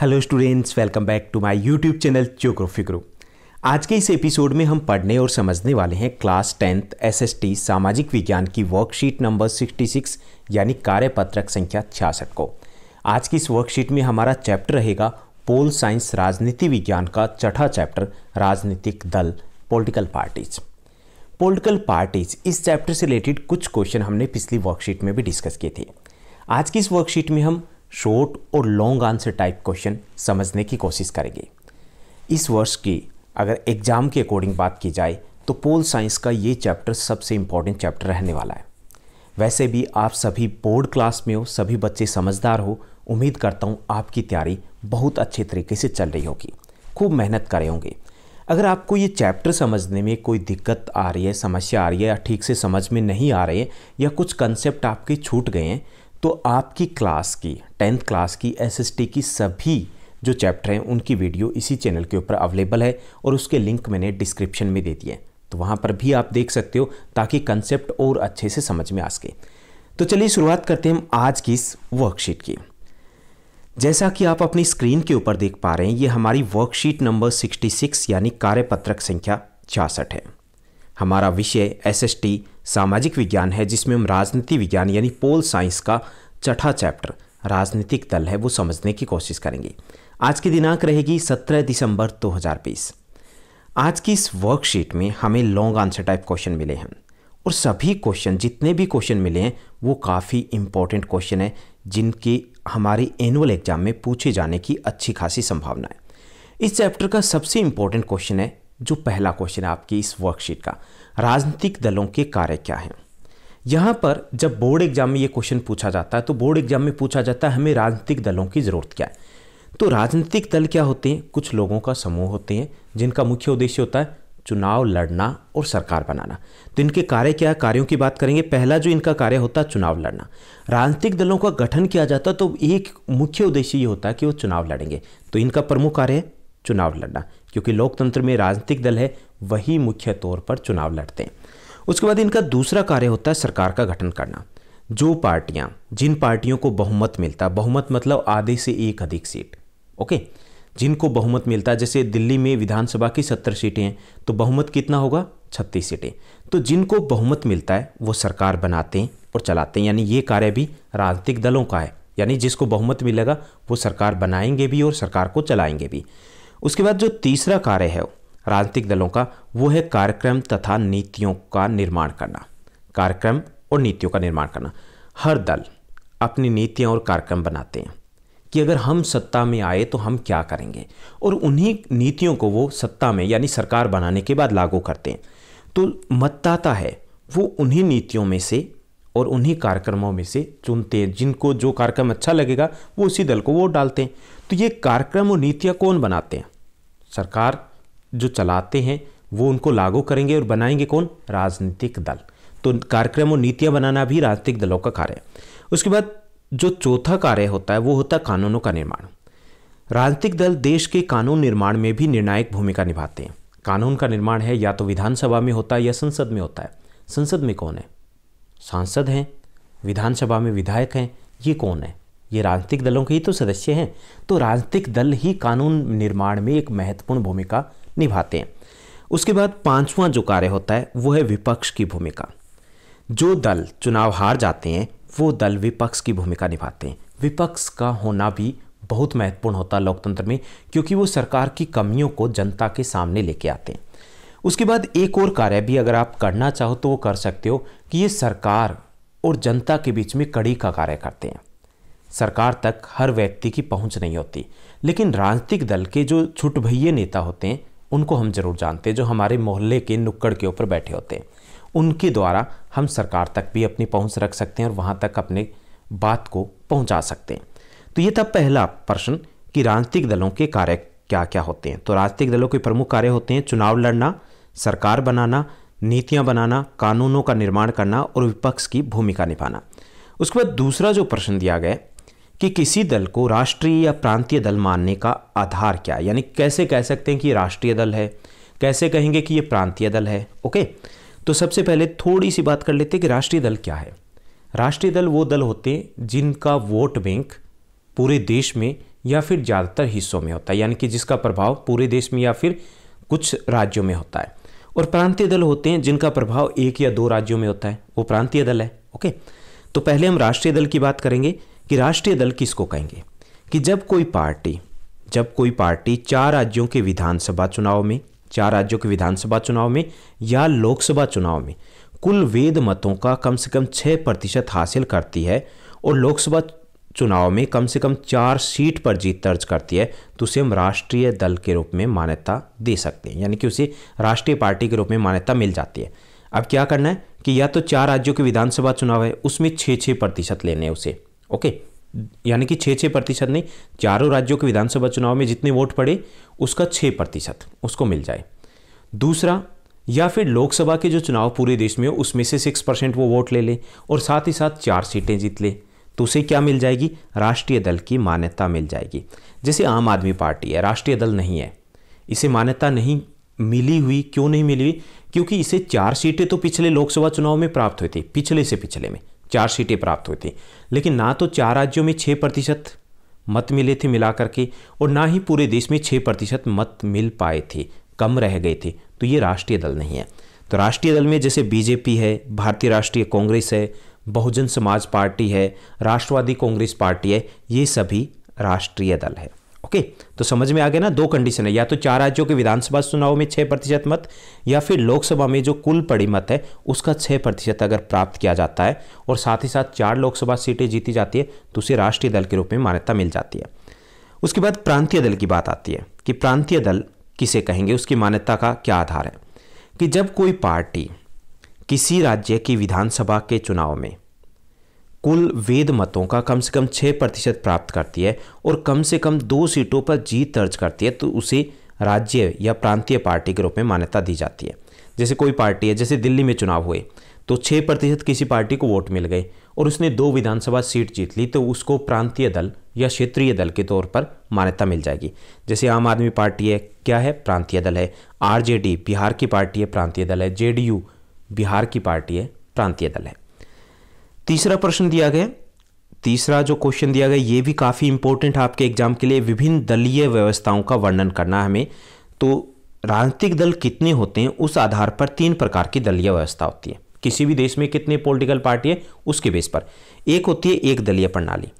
hello students welcome back to my YouTube channel geography group आज के इस episode में हम पढ़ने और समझने वाले हैं क्लास टेंथ एसएसटी सामाजिक विज्ञान की वर्कशीट नंबर 66 यानी कार्यपत्रक संख्या छियासठ को आज की इस वर्कशीट में हमारा चैप्टर रहेगा पोल साइंस राजनीति विज्ञान का छठा चैप्टर राजनीतिक दल पोलिटिकल पार्टीज़ पोलिटिकल पार्टीज इस चैप्टर से रिलेटेड कुछ क्वेश्चन हमने पिछली वर्कशीट में भी डिस्कस किए थे आज की इस वर्कशीट में हम शॉर्ट और लॉन्ग आंसर टाइप क्वेश्चन समझने की कोशिश करेंगे इस वर्ष की अगर एग्ज़ाम के अकॉर्डिंग बात की जाए तो पोल साइंस का ये चैप्टर सबसे इम्पॉर्टेंट चैप्टर रहने वाला है वैसे भी आप सभी बोर्ड क्लास में हो सभी बच्चे समझदार हो उम्मीद करता हूँ आपकी तैयारी बहुत अच्छे तरीके से चल रही होगी खूब मेहनत करे होंगे अगर आपको ये चैप्टर समझने में कोई दिक्कत आ रही है समस्या आ रही है या ठीक से समझ में नहीं आ रही है या कुछ कंसेप्ट आपके छूट गए हैं तो आपकी क्लास की टेंथ क्लास की एसएसटी की सभी जो चैप्टर हैं उनकी वीडियो इसी चैनल के ऊपर अवेलेबल है और उसके लिंक मैंने डिस्क्रिप्शन में दे दिए हैं तो वहाँ पर भी आप देख सकते हो ताकि कंसेप्ट और अच्छे से समझ में आ सके तो चलिए शुरुआत करते हैं हम आज की इस वर्कशीट की जैसा कि आप अपनी स्क्रीन के ऊपर देख पा रहे हैं ये हमारी वर्कशीट नंबर 66 यानी कार्यपत्रक संख्या छियासठ है हमारा विषय एसएसटी सामाजिक विज्ञान है जिसमें हम राजनीति विज्ञान यानी पोल साइंस का छठा चैप्टर राजनीतिक दल है वो समझने की कोशिश करेंगे आज की दिनांक रहेगी 17 दिसंबर 2020 आज की इस वर्कशीट में हमें लॉन्ग आंसर टाइप क्वेश्चन मिले हैं और सभी क्वेश्चन जितने भी क्वेश्चन मिले हैं वो काफ़ी इम्पोर्टेंट क्वेश्चन है जिनकी हमारे एनुअल एग्जाम में पूछे जाने की अच्छी खासी संभावना है इस चैप्टर का सबसे इम्पोर्टेंट क्वेश्चन है जो पहला क्वेश्चन है आपकी इस वर्कशीट का राजनीतिक दलों के कार्य क्या हैं यहाँ पर जब बोर्ड एग्जाम में ये क्वेश्चन पूछा जाता है तो बोर्ड एग्जाम में पूछा जाता है हमें राजनीतिक दलों की ज़रूरत क्या है तो राजनीतिक दल क्या होते हैं कुछ लोगों का समूह होते हैं जिनका मुख्य उद्देश्य होता है चुनाव लड़ना और सरकार बनाना तो इनके कार्य क्या है कार्यों की बात करेंगे पहला जो इनका कार्य होता है चुनाव लड़ना राजनीतिक दलों का गठन किया जाता है तो एक मुख्य उद्देश्य ये होता है कि वो चुनाव लड़ेंगे तो इनका प्रमुख कार्य है चुनाव लड़ना क्योंकि लोकतंत्र में राजनीतिक दल है वही मुख्य तौर पर चुनाव लड़ते हैं उसके बाद इनका दूसरा कार्य होता है सरकार का गठन करना जो पार्टियां जिन पार्टियों को बहुमत मिलता बहुमत मतलब आधे से एक अधिक सीट ओके जिनको बहुमत मिलता जैसे दिल्ली में विधानसभा की सत्तर सीटें हैं तो बहुमत कितना होगा छत्तीस सीटें तो जिनको बहुमत मिलता है वो सरकार बनाते हैं और चलाते हैं यानी ये कार्य भी राजनीतिक दलों का है यानी जिसको बहुमत मिलेगा वो सरकार बनाएंगे भी और सरकार को चलाएंगे भी उसके बाद जो तीसरा कार्य है राजनीतिक दलों का वो है कार्यक्रम तथा नीतियों का निर्माण करना कार्यक्रम और नीतियों का निर्माण करना हर दल अपनी नीतियाँ और कार्यक्रम बनाते हैं कि अगर हम सत्ता में आए तो हम क्या करेंगे और उन्हीं नीतियों को वो सत्ता में यानी सरकार बनाने के बाद लागू करते हैं तो मतदाता है वो उन्हीं नीतियों में से और उन्हीं कार्यक्रमों में से चुनते हैं जिनको जो कार्यक्रम अच्छा लगेगा वो उसी दल को वोट डालते हैं तो ये कार्यक्रम और नीतियाँ कौन बनाते हैं सरकार जो चलाते हैं वो उनको लागू करेंगे और बनाएंगे कौन राजनीतिक दल तो कार्यक्रम और नीतियाँ बनाना भी राजनीतिक दलों का कार्य है उसके बाद जो चौथा कार्य होता है वो होता है कानूनों का निर्माण राजनीतिक दल देश के कानून निर्माण में भी निर्णायक भूमिका निभाते हैं कानून का निर्माण है या तो विधानसभा में होता है या संसद में होता है संसद में कौन है सांसद हैं विधानसभा में विधायक हैं ये कौन है ये राजनीतिक दलों के ही तो सदस्य हैं तो राजनीतिक दल ही कानून निर्माण में एक महत्वपूर्ण भूमिका निभाते हैं उसके बाद पांचवा जो कार्य होता है वो है विपक्ष की भूमिका जो दल चुनाव हार जाते हैं वो दल विपक्ष की भूमिका निभाते हैं विपक्ष का होना भी बहुत महत्वपूर्ण होता है लोकतंत्र में क्योंकि वो सरकार की कमियों को जनता के सामने लेके आते हैं उसके बाद एक और कार्य भी अगर आप करना चाहो तो वो कर सकते हो कि ये सरकार और जनता के बीच में कड़ी का कार्य करते हैं सरकार तक हर व्यक्ति की पहुंच नहीं होती लेकिन राजनीतिक दल के जो छुट भैये नेता होते हैं उनको हम जरूर जानते हैं जो हमारे मोहल्ले के नुक्कड़ के ऊपर बैठे होते हैं उनके द्वारा हम सरकार तक भी अपनी पहुंच रख सकते हैं और वहां तक अपने बात को पहुंचा सकते हैं तो ये था पहला प्रश्न कि राजनीतिक दलों के कार्य क्या क्या होते हैं तो राजनीतिक दलों के प्रमुख कार्य होते हैं चुनाव लड़ना सरकार बनाना नीतियां बनाना कानूनों का निर्माण करना और विपक्ष की भूमिका निभाना उसके बाद दूसरा जो प्रश्न दिया गया कि किसी दल को राष्ट्रीय या प्रांतीय दल मानने का आधार क्या है यानी कैसे कह सकते हैं कि राष्ट्रीय दल है कैसे कहेंगे कि ये प्रांतीय दल है ओके तो सबसे पहले थोड़ी सी बात कर लेते हैं कि राष्ट्रीय दल क्या है राष्ट्रीय दल वो दल होते हैं जिनका वोट बैंक पूरे देश में या फिर ज़्यादातर हिस्सों में होता है यानी कि जिसका प्रभाव पूरे देश में या फिर कुछ राज्यों में होता है और प्रांतीय दल होते हैं जिनका प्रभाव एक या दो राज्यों में होता है वो प्रांतीय दल है ओके तो पहले हम राष्ट्रीय दल की बात करेंगे कि राष्ट्रीय दल किसको कहेंगे कि जब कोई पार्टी जब कोई पार्टी चार राज्यों के विधानसभा चुनाव में चार राज्यों के विधानसभा चुनाव में या लोकसभा चुनाव में कुल वेद मतों का कम से कम छः प्रतिशत हासिल करती है और लोकसभा चुनाव में कम से कम चार सीट पर जीत दर्ज करती है तो उसे हम राष्ट्रीय दल के रूप में मान्यता दे सकते हैं यानी कि उसे राष्ट्रीय पार्टी के रूप में मान्यता मिल जाती है अब क्या करना है कि या तो चार राज्यों के विधानसभा चुनाव है उसमें छः छः प्रतिशत लेने हैं उसे ओके यानी कि छः छः प्रतिशत नहीं चारों राज्यों के विधानसभा चुनाव में जितने वोट पड़े उसका छः प्रतिशत उसको मिल जाए दूसरा या फिर लोकसभा के जो चुनाव पूरे देश में हो उसमें से सिक्स परसेंट वो वोट ले ले और साथ ही साथ चार सीटें जीत ले तो उसे क्या मिल जाएगी राष्ट्रीय दल की मान्यता मिल जाएगी जैसे आम आदमी पार्टी है राष्ट्रीय दल नहीं है इसे मान्यता नहीं मिली हुई क्यों नहीं मिली हुई क्योंकि इसे चार सीटें तो पिछले लोकसभा चुनाव में प्राप्त हुई थी पिछले से पिछले में चार सीटें प्राप्त हुई थी लेकिन ना तो चार राज्यों में छः प्रतिशत मत मिले थे मिला करके और ना ही पूरे देश में छः प्रतिशत मत मिल पाए थे कम रह गए थे तो ये राष्ट्रीय दल नहीं है तो राष्ट्रीय दल में जैसे बीजेपी है भारतीय राष्ट्रीय कांग्रेस है बहुजन समाज पार्टी है राष्ट्रवादी कांग्रेस पार्टी है ये सभी राष्ट्रीय दल है ओके तो समझ में आ गया ना दो कंडीशन है या तो चार राज्यों के विधानसभा चुनाव में छः प्रतिशत मत या फिर लोकसभा में जो कुल पड़ी मत है उसका छः प्रतिशत अगर प्राप्त किया जाता है और साथ ही साथ चार लोकसभा सीटें जीती जाती है तो उसे राष्ट्रीय दल के रूप में मान्यता मिल जाती है उसके बाद प्रांतीय दल की बात आती है कि प्रांतीय दल किसे कहेंगे उसकी मान्यता का क्या आधार है कि जब कोई पार्टी किसी राज्य की विधानसभा के चुनाव में कुल वेद मतों का कम से कम छः प्रतिशत प्राप्त करती है और कम से कम दो सीटों पर जीत दर्ज करती है तो उसे राज्य या प्रांतीय पार्टी के रूप में मान्यता दी जाती है जैसे कोई पार्टी है जैसे दिल्ली में चुनाव हुए तो छः प्रतिशत किसी पार्टी को वोट मिल गए और उसने दो विधानसभा सीट जीत ली तो उसको प्रांतीय दल या क्षेत्रीय दल के तौर पर मान्यता मिल जाएगी जैसे आम आदमी पार्टी है क्या है प्रांतीय दल है आरजेडी बिहार की पार्टी है प्रांतीय दल है जेडीयू बिहार की पार्टी है प्रांतीय दल है तीसरा प्रश्न दिया गया तीसरा जो क्वेश्चन दिया गया ये भी काफ़ी इंपॉर्टेंट आपके एग्जाम के लिए विभिन्न दलीय व्यवस्थाओं का वर्णन करना है हमें तो राजनीतिक दल कितने होते हैं उस आधार पर तीन प्रकार की दलीय व्यवस्था होती है किसी भी देश में कितने पॉलिटिकल पार्टी है उसके बेस पर एक होती है एक दलीय प्रणाली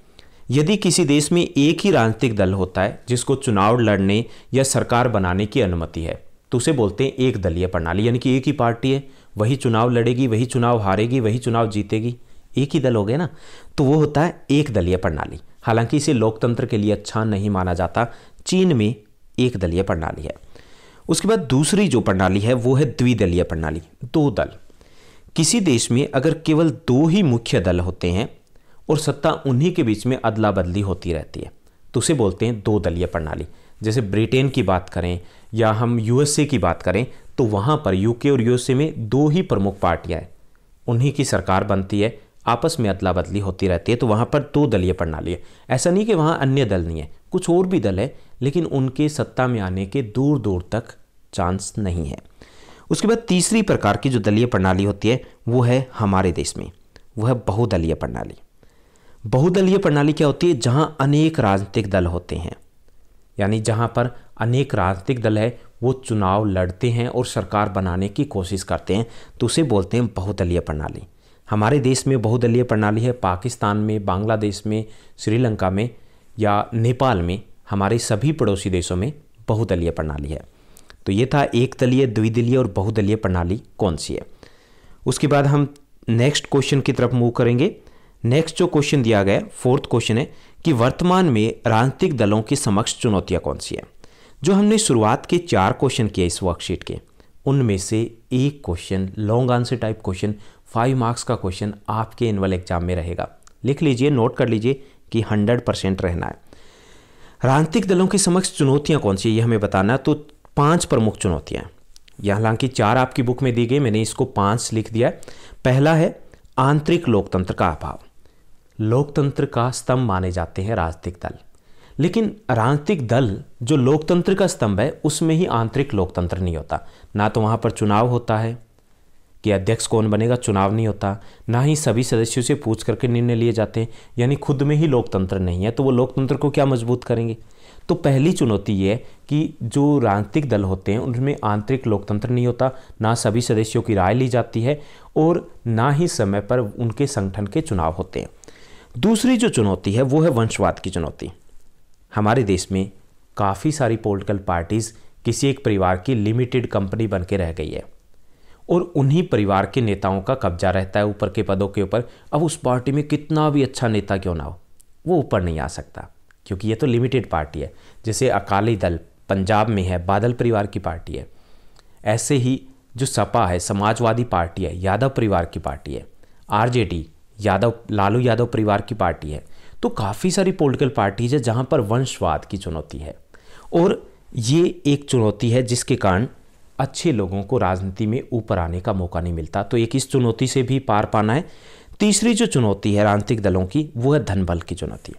यदि किसी देश में एक ही राजनीतिक दल होता है जिसको चुनाव लड़ने या सरकार बनाने की अनुमति है तो उसे बोलते हैं एक दलीय प्रणाली यानी कि एक ही पार्टी है वही चुनाव लड़ेगी वही चुनाव हारेगी वही चुनाव जीतेगी एक ही दल हो गए ना तो वो होता है एक दलीय प्रणाली हालांकि इसे लोकतंत्र के लिए अच्छा नहीं माना जाता चीन में एक दलीय प्रणाली है उसके बाद दूसरी जो प्रणाली है वो है द्विदलीय प्रणाली दो दल किसी देश में अगर केवल दो ही मुख्य दल होते हैं और सत्ता उन्हीं के बीच में अदला बदली होती रहती है तो उसे बोलते हैं दो दलीय प्रणाली जैसे ब्रिटेन की बात करें या हम यूएसए की बात करें तो वहाँ पर यूके और यूएसए में दो ही प्रमुख पार्टियाँ हैं उन्हीं की सरकार बनती है आपस में अदला बदली होती रहती है तो वहाँ पर दो दलीय प्रणाली है ऐसा नहीं कि वहाँ अन्य दल नहीं है कुछ और भी दल है लेकिन उनके सत्ता में आने के दूर दूर तक चांस नहीं है उसके बाद तीसरी प्रकार की जो दलीय प्रणाली होती है वो है हमारे देश में वो है बहुदलीय प्रणाली बहुदलीय प्रणाली क्या होती है जहाँ अनेक राजनीतिक दल होते हैं यानी जहाँ पर अनेक राजनीतिक दल है वो चुनाव लड़ते हैं और सरकार बनाने की कोशिश करते हैं तो उसे बोलते हैं बहुदलीय प्रणाली हमारे देश में बहुदलीय प्रणाली है पाकिस्तान में बांग्लादेश में श्रीलंका में या नेपाल में हमारे सभी पड़ोसी देशों में बहुदलीय प्रणाली है तो ये था एक दलीय द्विदलीय और बहुदलीय प्रणाली कौन सी है उसके बाद हम नेक्स्ट क्वेश्चन की तरफ मूव करेंगे नेक्स्ट जो क्वेश्चन दिया गया फोर्थ क्वेश्चन है कि वर्तमान में राजनीतिक दलों के समक्ष चुनौतियाँ कौन सी हैं जो हमने शुरुआत के चार क्वेश्चन किए इस वर्कशीट के उनमें से एक question long answer type question five marks का क्वेश्चन आपके एनुअल एग्जाम में रहेगा लिख लीजिए नोट कर लीजिए कि हंड्रेड परसेंट रहना है राजनीतिक दलों के समक्ष चुनौतियां कौन सी ये हमें बताना तो पांच प्रमुख चुनौतियां यह हालांकि चार आपकी बुक में दी गई मैंने इसको पांच लिख दिया है पहला है आंतरिक लोकतंत्र का अभाव लोकतंत्र का स्तंभ माने जाते हैं राजनीतिक दल लेकिन राजनीतिक दल जो लोकतंत्र का स्तंभ है उसमें ही आंतरिक लोकतंत्र नहीं होता ना तो वहाँ पर चुनाव होता है कि अध्यक्ष कौन बनेगा चुनाव नहीं होता ना ही सभी सदस्यों से पूछ करके निर्णय लिए जाते हैं यानी खुद में ही लोकतंत्र नहीं है तो वो लोकतंत्र को क्या मजबूत करेंगे तो पहली चुनौती ये है कि जो राजनीतिक दल होते हैं उनमें आंतरिक लोकतंत्र नहीं होता ना सभी सदस्यों की राय ली जाती है और ना ही समय पर उनके संगठन के चुनाव होते हैं दूसरी जो चुनौती है वो है वंशवाद की चुनौती हमारे देश में काफ़ी सारी पॉलिटिकल पार्टीज़ किसी एक परिवार की लिमिटेड कंपनी बन के रह गई है और उन्हीं परिवार के नेताओं का कब्जा रहता है ऊपर के पदों के ऊपर अब उस पार्टी में कितना भी अच्छा नेता क्यों ना हो वो ऊपर नहीं आ सकता क्योंकि ये तो लिमिटेड पार्टी है जैसे अकाली दल पंजाब में है बादल परिवार की पार्टी है ऐसे ही जो सपा है समाजवादी पार्टी है यादव परिवार की पार्टी है आरजेडी यादव लालू यादव परिवार की पार्टी है तो काफ़ी सारी पॉलिटिकल पार्टीज है जहाँ पर वंशवाद की चुनौती है और ये एक चुनौती है जिसके कारण अच्छे लोगों को राजनीति में ऊपर आने का मौका नहीं मिलता तो एक इस चुनौती से भी पार पाना है तीसरी जो चुनौती है राजनीतिक दलों की वो है धन बल की चुनौती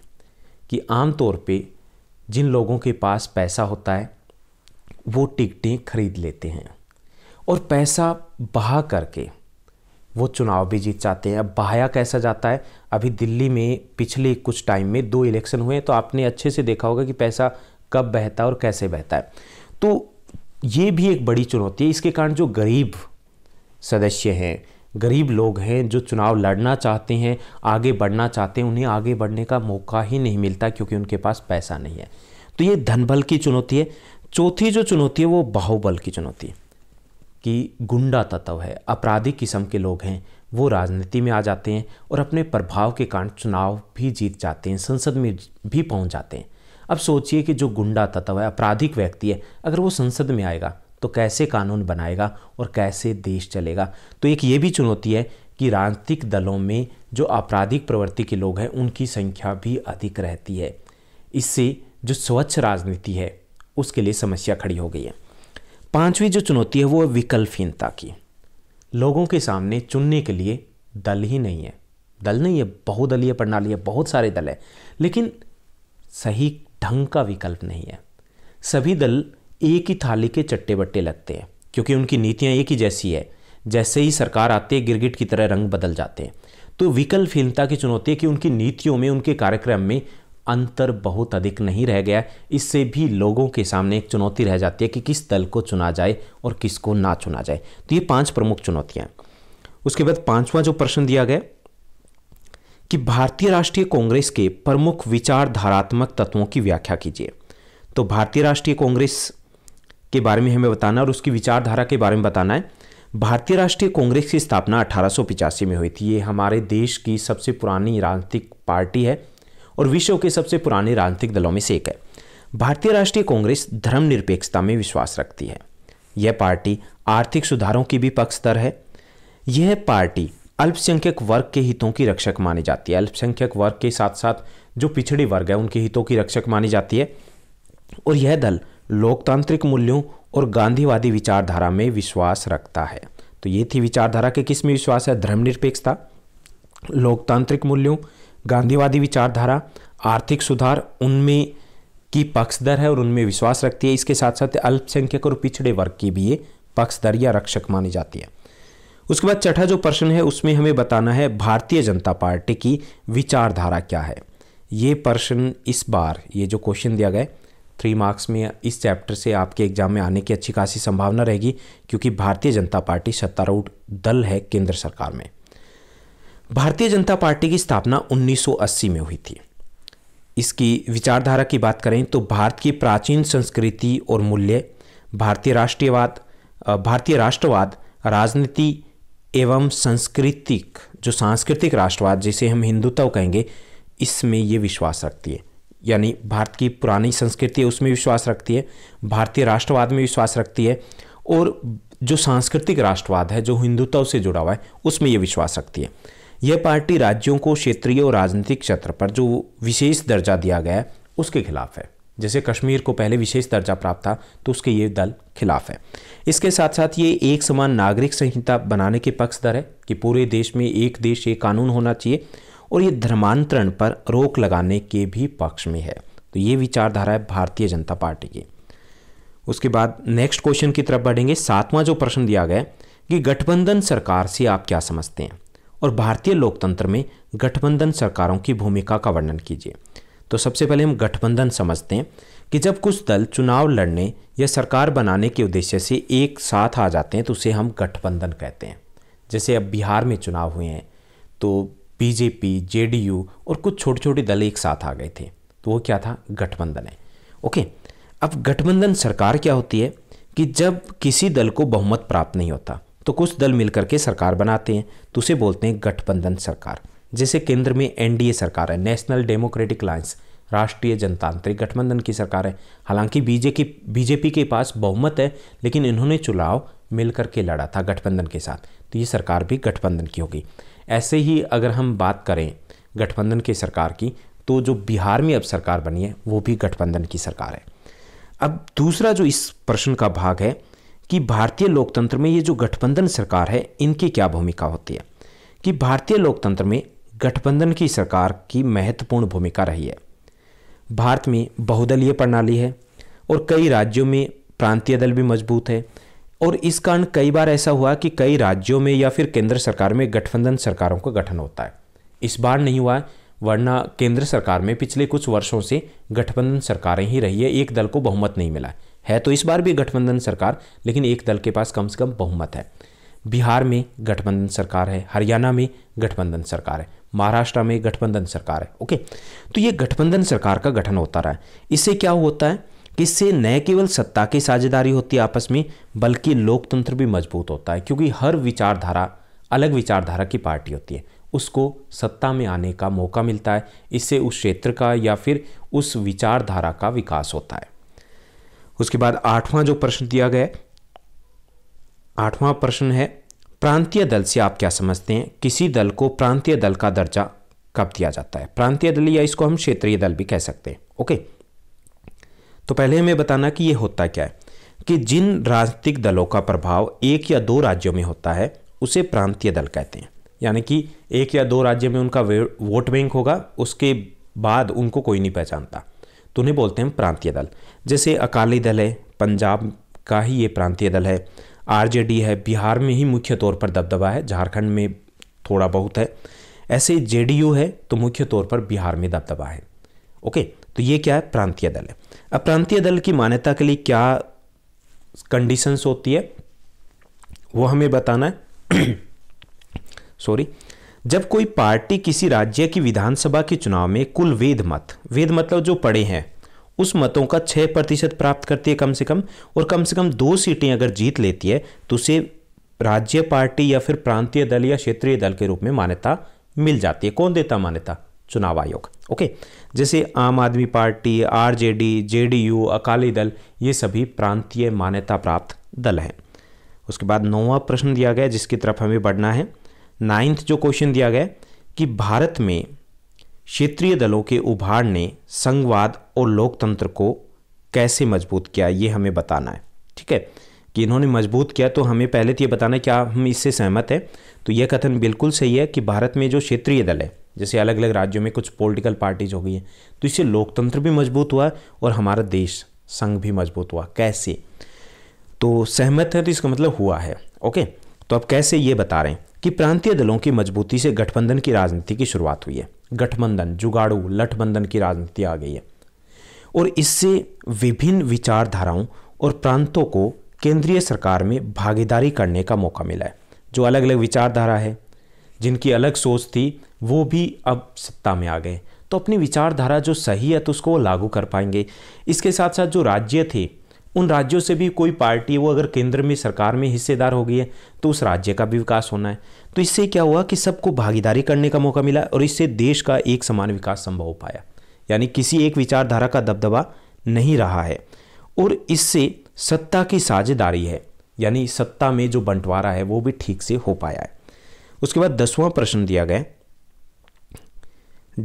कि आमतौर पे जिन लोगों के पास पैसा होता है वो टिकटें खरीद लेते हैं और पैसा बहा करके वो चुनाव भी जीत जाते हैं अब बहाया कैसा जाता है अभी दिल्ली में पिछले कुछ टाइम में दो इलेक्शन हुए हैं तो आपने अच्छे से देखा होगा कि पैसा कब बहता है और कैसे बहता है तो ये भी एक बड़ी चुनौती है इसके कारण जो गरीब सदस्य हैं गरीब लोग हैं जो चुनाव लड़ना चाहते हैं आगे बढ़ना चाहते हैं उन्हें आगे बढ़ने का मौका ही नहीं मिलता क्योंकि उनके पास पैसा नहीं है तो ये धनबल की चुनौती है चौथी जो चुनौती है वो बाहुबल की चुनौती है कि गुंडा तत्व है अपराधी किस्म के लोग हैं वो राजनीति में आ जाते हैं और अपने प्रभाव के कारण चुनाव भी जीत जाते हैं संसद में भी पहुंच जाते हैं अब सोचिए कि जो गुंडा तत्व है आपराधिक व्यक्ति है अगर वो संसद में आएगा तो कैसे कानून बनाएगा और कैसे देश चलेगा तो एक ये भी चुनौती है कि राजनीतिक दलों में जो आपराधिक प्रवृत्ति के लोग हैं उनकी संख्या भी अधिक रहती है इससे जो स्वच्छ राजनीति है उसके लिए समस्या खड़ी हो गई है पांचवी जो चुनौती है वो है विकल्पहीनता की लोगों के सामने चुनने के लिए दल ही नहीं है दल नहीं है बहुदलीय प्रणाली है बहुत सारे दल है लेकिन सही ढंग का विकल्प नहीं है सभी दल एक ही थाली के चट्टे बट्टे लगते हैं क्योंकि उनकी नीतियाँ एक ही जैसी है जैसे ही सरकार आती है गिरगिट की तरह रंग बदल जाते हैं तो विकल्पहीनता की चुनौती है कि उनकी नीतियों में उनके कार्यक्रम में अंतर बहुत अधिक नहीं रह गया इससे भी लोगों के सामने एक चुनौती रह जाती है कि किस दल को चुना जाए और किसको ना चुना जाए तो ये पांच प्रमुख चुनौतियां उसके बाद पांचवा जो प्रश्न दिया गया कि भारतीय राष्ट्रीय कांग्रेस के प्रमुख विचारधारात्मक तत्वों की व्याख्या कीजिए तो भारतीय राष्ट्रीय कांग्रेस के बारे में हमें बताना और उसकी विचारधारा के बारे में बताना है भारतीय राष्ट्रीय कांग्रेस की स्थापना अठारह में हुई थी ये हमारे देश की सबसे पुरानी राजनीतिक पार्टी है और विश्व के सबसे पुराने राजनीतिक दलों में से एक है भारतीय राष्ट्रीय कांग्रेस धर्मनिरपेक्षता में विश्वास रखती है यह पार्टी आर्थिक सुधारों की भी पक्षधर है यह पार्टी अल्पसंख्यक वर्ग के हितों की रक्षक मानी जाती है अल्पसंख्यक वर्ग के साथ साथ जो पिछड़े वर्ग है उनके हितों की रक्षक मानी जाती है और यह दल लोकतांत्रिक मूल्यों और गांधीवादी विचारधारा में विश्वास रखता है तो ये थी विचारधारा के किस में विश्वास है धर्मनिरपेक्षता लोकतांत्रिक मूल्यों गांधीवादी विचारधारा आर्थिक सुधार उनमें की पक्षधर है और उनमें विश्वास रखती है इसके साथ साथ अल्पसंख्यक और पिछड़े वर्ग की भी ये पक्षधर या रक्षक मानी जाती है उसके बाद चौथा जो प्रश्न है उसमें हमें बताना है भारतीय जनता पार्टी की विचारधारा क्या है ये प्रश्न इस बार ये जो क्वेश्चन दिया गया थ्री मार्क्स में इस चैप्टर से आपके एग्जाम में आने की अच्छी खासी संभावना रहेगी क्योंकि भारतीय जनता पार्टी सत्तारूढ़ दल है केंद्र सरकार में भारतीय जनता पार्टी की स्थापना 1980 में हुई थी इसकी विचारधारा की बात करें तो भारत की प्राचीन संस्कृति और मूल्य भारतीय राष्ट्रीयवाद भारतीय राष्ट्रवाद राजनीति एवं सांस्कृतिक जो सांस्कृतिक राष्ट्रवाद जिसे हम हिंदुत्व कहेंगे इसमें ये विश्वास रखती है यानी भारत की पुरानी संस्कृति है उसमें विश्वास रखती है भारतीय राष्ट्रवाद में विश्वास रखती है और जो सांस्कृतिक राष्ट्रवाद है जो हिंदुत्व से जुड़ा हुआ है उसमें ये विश्वास रखती है यह पार्टी राज्यों को क्षेत्रीय और राजनीतिक क्षेत्र पर जो विशेष दर्जा दिया गया है उसके खिलाफ है जैसे कश्मीर को पहले विशेष दर्जा प्राप्त था तो उसके ये दल खिलाफ है इसके साथ साथ ये एक समान नागरिक संहिता बनाने के पक्षधर है कि पूरे देश में एक देश एक कानून होना चाहिए और ये धर्मांतरण पर रोक लगाने के भी पक्ष में है तो ये विचारधारा है भारतीय जनता पार्टी की उसके बाद नेक्स्ट क्वेश्चन की तरफ बढ़ेंगे सातवां जो प्रश्न दिया गया कि गठबंधन सरकार से आप क्या समझते हैं और भारतीय लोकतंत्र में गठबंधन सरकारों की भूमिका का वर्णन कीजिए तो सबसे पहले हम गठबंधन समझते हैं कि जब कुछ दल चुनाव लड़ने या सरकार बनाने के उद्देश्य से एक साथ आ जाते हैं तो उसे हम गठबंधन कहते हैं जैसे अब बिहार में चुनाव हुए हैं तो बीजेपी जेडीयू और कुछ छोटे छोटे दल एक साथ आ गए थे तो वो क्या था गठबंधन है ओके अब गठबंधन सरकार क्या होती है कि जब किसी दल को बहुमत प्राप्त नहीं होता तो कुछ दल मिलकर के सरकार बनाते हैं तो उसे बोलते हैं गठबंधन सरकार जैसे केंद्र में एनडीए सरकार है नेशनल डेमोक्रेटिक अलायंस राष्ट्रीय जनतांत्रिक गठबंधन की सरकार है हालांकि बीजेपी बीजेपी के पास बहुमत है लेकिन इन्होंने चुनाव मिलकर के लड़ा था गठबंधन के साथ तो ये सरकार भी गठबंधन की होगी ऐसे ही अगर हम बात करें गठबंधन की सरकार की तो जो बिहार में अब सरकार बनी है वो भी गठबंधन की सरकार है अब दूसरा जो इस प्रश्न का भाग है कि भारतीय लोकतंत्र में ये जो गठबंधन सरकार है इनकी क्या भूमिका होती है कि भारतीय लोकतंत्र में गठबंधन की सरकार की महत्वपूर्ण भूमिका रही है भारत में बहुदलीय प्रणाली है और कई राज्यों में प्रांतीय दल भी मजबूत है और इस कारण कई बार ऐसा हुआ कि कई राज्यों में या फिर केंद्र सरकार में गठबंधन सरकारों का गठन होता है इस बार नहीं हुआ वरना केंद्र सरकार में पिछले कुछ वर्षों से गठबंधन सरकारें ही रही है एक दल को बहुमत नहीं मिला है है तो इस बार भी गठबंधन सरकार लेकिन एक दल के पास कम से कम बहुमत है बिहार में गठबंधन सरकार है हरियाणा में गठबंधन सरकार है महाराष्ट्र में गठबंधन सरकार है ओके तो ये गठबंधन सरकार का गठन होता रहा है इससे क्या होता है कि इससे न केवल सत्ता की साझेदारी होती है आपस में बल्कि लोकतंत्र भी मजबूत होता है क्योंकि हर विचारधारा अलग विचारधारा की पार्टी होती है उसको सत्ता में आने का मौका मिलता है इससे उस क्षेत्र का या फिर उस विचारधारा का विकास होता है उसके बाद आठवां जो प्रश्न दिया गया आठवां प्रश्न है प्रांतीय दल से आप क्या समझते हैं किसी दल को प्रांतीय दल का दर्जा कब दिया जाता है प्रांतीय दल या इसको हम क्षेत्रीय दल भी कह सकते हैं ओके तो पहले हमें बताना कि यह होता क्या है कि जिन राजनीतिक दलों का प्रभाव एक या दो राज्यों में होता है उसे प्रांतीय दल कहते हैं यानी कि एक या दो राज्य में उनका वोट बैंक होगा उसके बाद उनको कोई नहीं पहचानता तो उन्हें बोलते हैं प्रांतीय दल जैसे अकाली दल है पंजाब का ही ये प्रांतीय दल है आरजेडी है बिहार में ही मुख्य तौर पर दबदबा है झारखंड में थोड़ा बहुत है ऐसे जेडीयू है तो मुख्य तौर पर बिहार में दबदबा है ओके तो ये क्या है प्रांतीय दल है अब प्रांतीय दल की मान्यता के लिए क्या कंडीशंस होती है वो हमें बताना है सॉरी जब कोई पार्टी किसी राज्य की विधानसभा के चुनाव में कुल वेद मत वेद मतलब जो पड़े हैं उस मतों का छः प्रतिशत प्राप्त करती है कम से कम और कम से कम दो सीटें अगर जीत लेती है तो उसे राज्य पार्टी या फिर प्रांतीय दल या क्षेत्रीय दल के रूप में मान्यता मिल जाती है कौन देता मान्यता चुनाव आयोग ओके जैसे आम आदमी पार्टी आरजेडी जेडीयू अकाली दल ये सभी प्रांतीय मान्यता प्राप्त दल हैं उसके बाद नौवा प्रश्न दिया गया जिसकी तरफ हमें बढ़ना है नाइन्थ जो क्वेश्चन दिया गया कि भारत में क्षेत्रीय दलों के उभार ने संघवाद और लोकतंत्र को कैसे मजबूत किया ये हमें बताना है ठीक है कि इन्होंने मजबूत किया तो हमें पहले तो ये बताना है क्या हम इससे सहमत हैं तो यह कथन बिल्कुल सही है कि भारत में जो क्षेत्रीय दल है जैसे अलग अलग राज्यों में कुछ पॉलिटिकल पार्टीज हो गई हैं तो इससे लोकतंत्र भी मजबूत हुआ और हमारा देश संघ भी मजबूत हुआ कैसे तो सहमत है तो इसका मतलब हुआ है ओके तो अब कैसे ये बता रहे हैं कि प्रांतीय दलों की मजबूती से गठबंधन की राजनीति की शुरुआत हुई है गठबंधन जुगाड़ू लठबंधन की राजनीति आ गई है और इससे विभिन्न विचारधाराओं और प्रांतों को केंद्रीय सरकार में भागीदारी करने का मौका मिला है जो अलग अलग विचारधारा है जिनकी अलग सोच थी वो भी अब सत्ता में आ गए तो अपनी विचारधारा जो सही है तो उसको वो लागू कर पाएंगे इसके साथ साथ जो राज्य थे उन राज्यों से भी कोई पार्टी वो अगर केंद्र में सरकार में हिस्सेदार हो गई है तो उस राज्य का भी विकास होना है तो इससे क्या हुआ कि सबको भागीदारी करने का मौका मिला और इससे देश का एक समान विकास संभव हो पाया यानी किसी एक विचारधारा का दबदबा नहीं रहा है और इससे सत्ता की साझेदारी है यानी सत्ता में जो बंटवारा है वो भी ठीक से हो पाया है उसके बाद दसवां प्रश्न दिया गया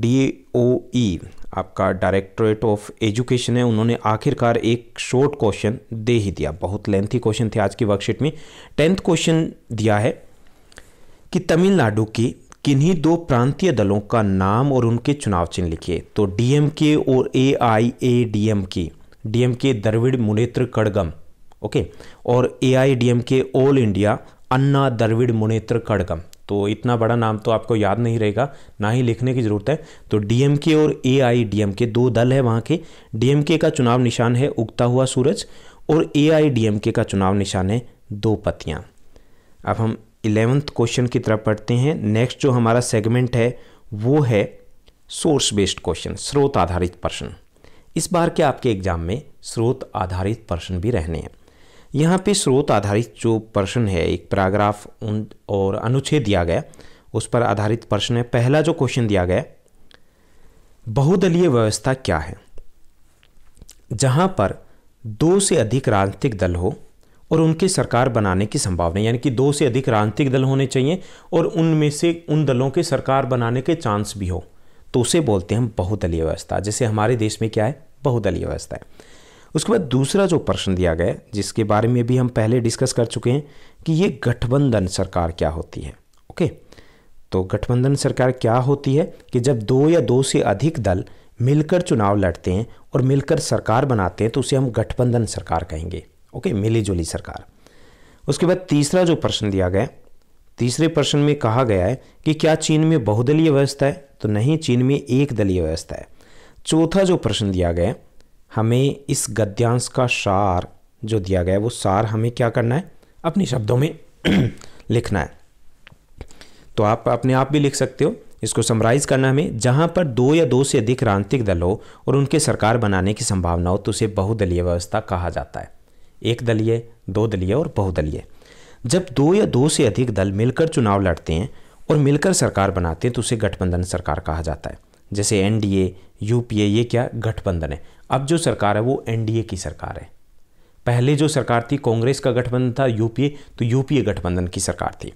डी ओ ई आपका डायरेक्टोरेट ऑफ एजुकेशन है उन्होंने आखिरकार एक शॉर्ट क्वेश्चन दे ही दिया बहुत लेंथी क्वेश्चन थे आज की वर्कशीट में टेंथ क्वेश्चन दिया है कि तमिलनाडु की किन्हीं दो प्रांतीय दलों का नाम और उनके चुनाव चिन्ह लिखिए तो डीएमके और A I A D M K D M K Dravida Munnetra Kazhagam okay और A I D M K all India Anna Dravida Munnetra Kazhagam तो इतना बड़ा नाम तो आपको याद नहीं रहेगा ना ही लिखने की ज़रूरत है तो डीएमके और एआईडीएमके दो दल है वहाँ के डीएमके का चुनाव निशान है उगता हुआ सूरज और एआईडीएमके का चुनाव निशान है दो पतियाँ अब हम इलेवेंथ क्वेश्चन की तरफ पढ़ते हैं नेक्स्ट जो हमारा सेगमेंट है वो है सोर्स बेस्ड क्वेश्चन स्रोत आधारित प्रश्न इस बार के आपके एग्जाम में स्रोत आधारित प्रश्न भी रहने हैं यहाँ पे स्रोत आधारित जो प्रश्न है एक पैराग्राफ उन और अनुच्छेद दिया गया उस पर आधारित प्रश्न है पहला जो क्वेश्चन दिया गया बहुदलीय व्यवस्था क्या है जहाँ पर दो से अधिक राजनीतिक दल हो और उनकी सरकार बनाने की संभावना यानी कि दो से अधिक राजनीतिक दल होने चाहिए और उनमें से उन दलों की सरकार बनाने के चांस भी हो तो उसे बोलते हैं बहुदलीय व्यवस्था जैसे हमारे देश में क्या है बहुदलीय व्यवस्था है उसके बाद दूसरा जो प्रश्न दिया गया जिसके बारे में भी हम पहले डिस्कस कर चुके हैं कि ये गठबंधन सरकार क्या होती है ओके तो गठबंधन सरकार क्या होती है कि जब दो या दो से अधिक दल मिलकर चुनाव लड़ते हैं और मिलकर सरकार बनाते हैं तो उसे हम गठबंधन सरकार कहेंगे ओके मिली जुली सरकार उसके बाद तीसरा जो प्रश्न दिया गया तीसरे प्रश्न में कहा गया है कि क्या चीन में बहुदलीय व्यवस्था है तो नहीं चीन में एक दलीय व्यवस्था है चौथा जो प्रश्न दिया गया हमें इस गद्यांश का सार जो दिया गया है वो सार हमें क्या करना है अपने शब्दों में लिखना है तो आप अपने आप भी लिख सकते हो इसको समराइज़ करना हमें जहाँ पर दो या दो से अधिक राजनीतिक हो और उनके सरकार बनाने की संभावना हो तो उसे बहुदलीय व्यवस्था कहा जाता है एक दलीय दो दलीय और बहुदलीय जब दो या दो से अधिक दल मिलकर चुनाव लड़ते हैं और मिलकर सरकार बनाते हैं तो उसे गठबंधन सरकार कहा जाता है जैसे एनडीए यूपीए ये क्या गठबंधन है अब जो सरकार है वो एनडीए की सरकार है पहले जो सरकार थी कांग्रेस का गठबंधन था यूपीए तो यूपीए गठबंधन की सरकार थी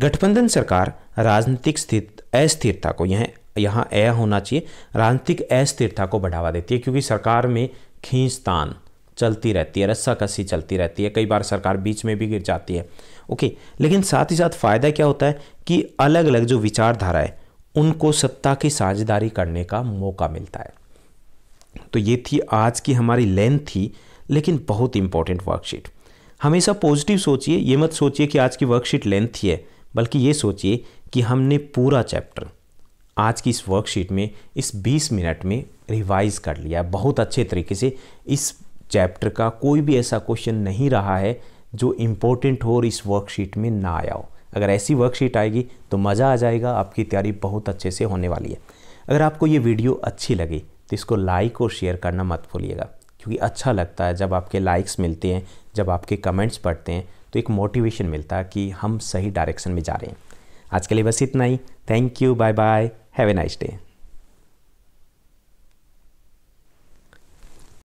गठबंधन सरकार राजनीतिक स्थित अस्थिरता को यह यहाँ ए होना चाहिए राजनीतिक अस्थिरता को बढ़ावा देती है क्योंकि सरकार में खींचतान चलती रहती है रस्सा कस्सी चलती रहती है कई बार सरकार बीच में भी गिर जाती है ओके लेकिन साथ ही साथ फ़ायदा क्या होता है कि अलग अलग जो विचारधारा है उनको सत्ता की साझेदारी करने का मौका मिलता है तो ये थी आज की हमारी लेंथ थी लेकिन बहुत इंपॉर्टेंट वर्कशीट हमेशा पॉजिटिव सोचिए ये मत सोचिए कि आज की वर्कशीट लेंथ ही है बल्कि ये सोचिए कि हमने पूरा चैप्टर आज की इस वर्कशीट में इस 20 मिनट में रिवाइज़ कर लिया बहुत अच्छे तरीके से इस चैप्टर का कोई भी ऐसा क्वेश्चन नहीं रहा है जो इम्पोर्टेंट हो और इस वर्कशीट में ना आया हो अगर ऐसी वर्कशीट आएगी तो मज़ा आ जाएगा आपकी तैयारी बहुत अच्छे से होने वाली है अगर आपको ये वीडियो अच्छी लगी तो इसको लाइक और शेयर करना मत भूलिएगा क्योंकि अच्छा लगता है जब आपके लाइक्स मिलते हैं जब आपके कमेंट्स पढ़ते हैं तो एक मोटिवेशन मिलता है कि हम सही डायरेक्शन में जा रहे हैं आज के लिए बस इतना ही thank you bye bye have a nice day